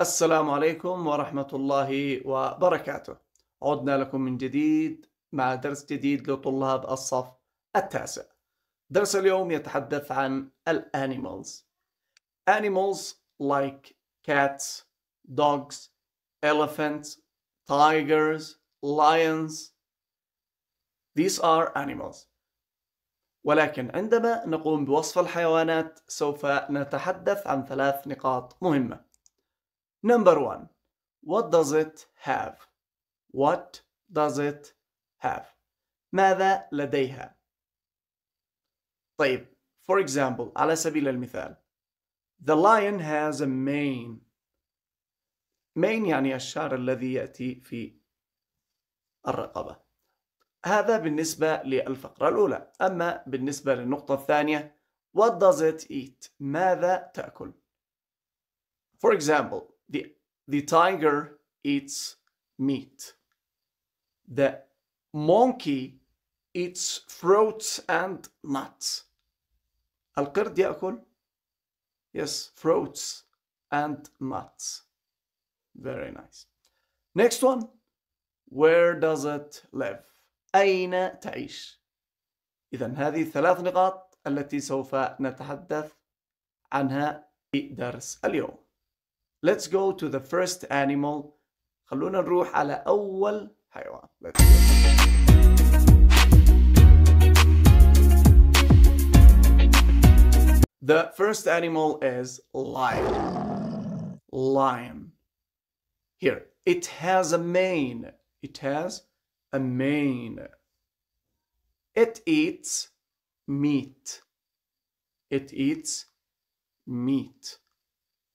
السلام عليكم ورحمة الله وبركاته عدنا لكم من جديد مع درس جديد لطلاب الصف التاسع درس اليوم يتحدث عن الانيمالز animals like cats, dogs, elephants, tigers, lions these are animals ولكن عندما نقوم بوصف الحيوانات سوف نتحدث عن ثلاث نقاط مهمه Number one, what does it have? What does it have? ماذا لديها؟ طيب, for example, على سبيل المثال, the lion has a mane. mane يعني الشعر الذي يأتي في الرقبة. هذا بالنسبة للفقرة الأولى، أما بالنسبة للنقطة الثانية, what does it eat؟ ماذا تأكل؟ For example, The, the tiger eats meat. The monkey eats fruits and nuts. القرد يأكل yes fruits and nuts. Very nice. Next one. Where does it live? أين تعيش؟ إذا هذه الثلاث نقاط التي سوف نتحدث عنها في درس اليوم let's go to the first animal خلونا نروح على أول حيوان let's go. The first animal is lion. Lion. Here, it has a mane. It has a mane. It eats meat. It eats meat.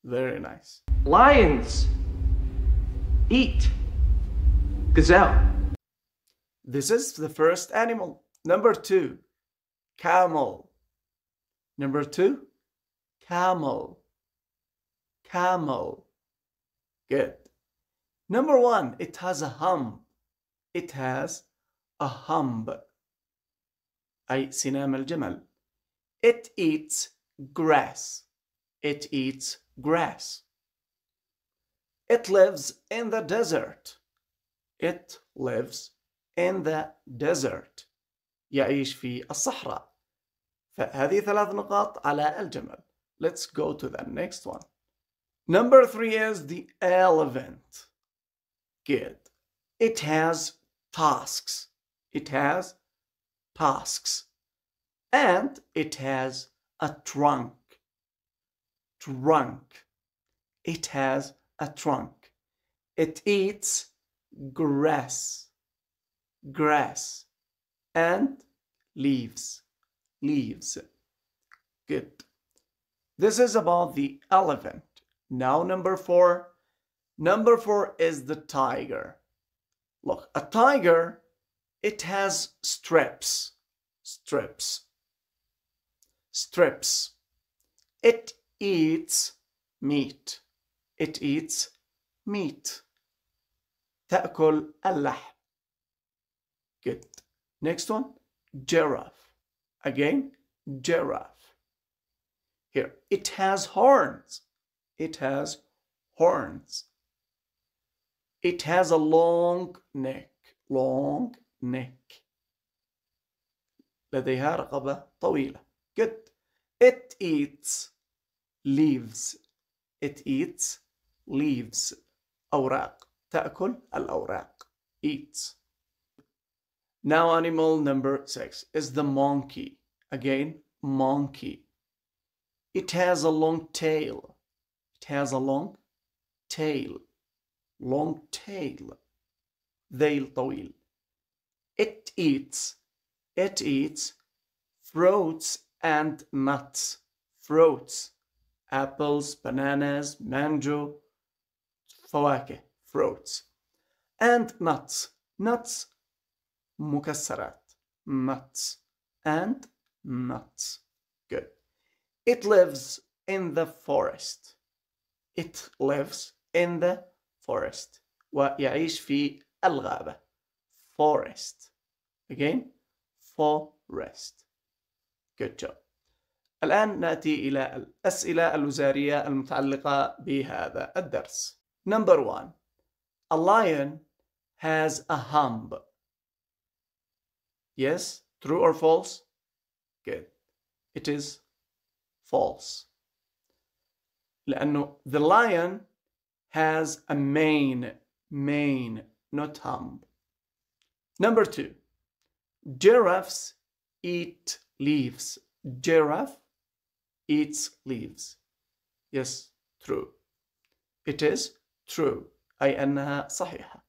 Very nice. Lions eat gazelle. This is the first animal. Number two, camel. Number two, camel. Camel. Good. Number one, it has a hump. It has a hump. أي سنام الجمل. It eats grass. It eats grass. It lives in the desert. It lives in the desert. يعيش في الصحراء. فهذه ثلاث نقاط على الجمل. Let's go to the next one. Number three is the elephant. Good. It has tasks. It has tasks. And it has a trunk trunk. It has a trunk. It eats grass, grass, and leaves, leaves. Good. This is about the elephant. Now number four. Number four is the tiger. Look, a tiger, it has strips, strips, strips. It eats meat. It eats meat. تأكل اللحم. Good. Next one, giraffe. Again, giraffe. Here, it has horns. It has horns. It has a long neck. Long neck. لديها رقبة طويلة. Good. It eats leaves it eats leaves أوراق تأكل الأوراق eats now animal number six is the monkey again monkey it has a long tail it has a long tail long tail ذيل طويل it eats it eats fruits and nuts fruits apples, bananas, mango, fawake, fruits and nuts nuts mukassarat, nuts and nuts good it lives in the forest it lives in the forest ويعيش في الغابة forest again forest good job الآن نأتي إلى الأسئلة الوزارية المتعلقة بهذا الدرس. Number one, a lion has a hump. Yes, true or false? Good. It is false. لأنه the lion has a mane, mane, not hump. Number two, giraffes eat leaves. Giraffe eats leaves. Yes, true. It is true. أي أنها صحيحة.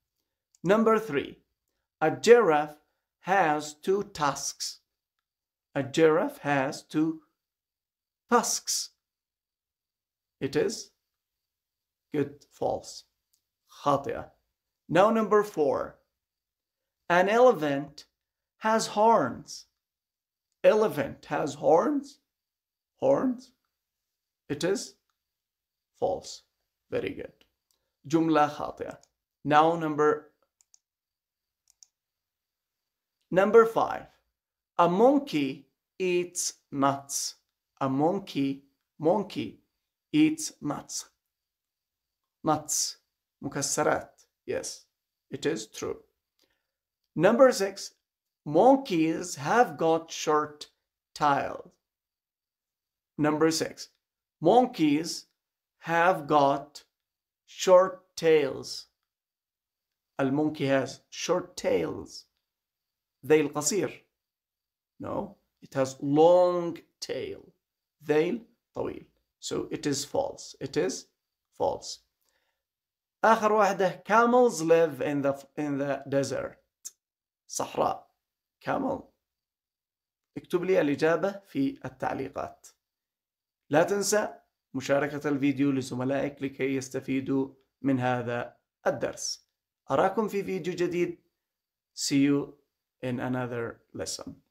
Number three, a giraffe has two tusks. A giraffe has two tusks. It is good, false. خاطئة. Now number four, an elephant has horns. Elephant has horns? horns? It is false. Very good. Jumla khatia. Now number number five. A monkey eats nuts. A monkey, monkey eats nuts. Nuts. Mukassarat. Yes, it is true. Number six. Monkeys have got short tails. Number six, monkeys have got short tails. Al monkey has short tails. They'll qasir. No, it has long tail. They'll طويل. So it is false. It is false. آخر واحدة camels live in the in the desert. صحراء. camel. اكتب لي الإجابة في التعليقات. لا تنسى مشاركة الفيديو لزملائك لكي يستفيدوا من هذا الدرس أراكم في فيديو جديد See you in another lesson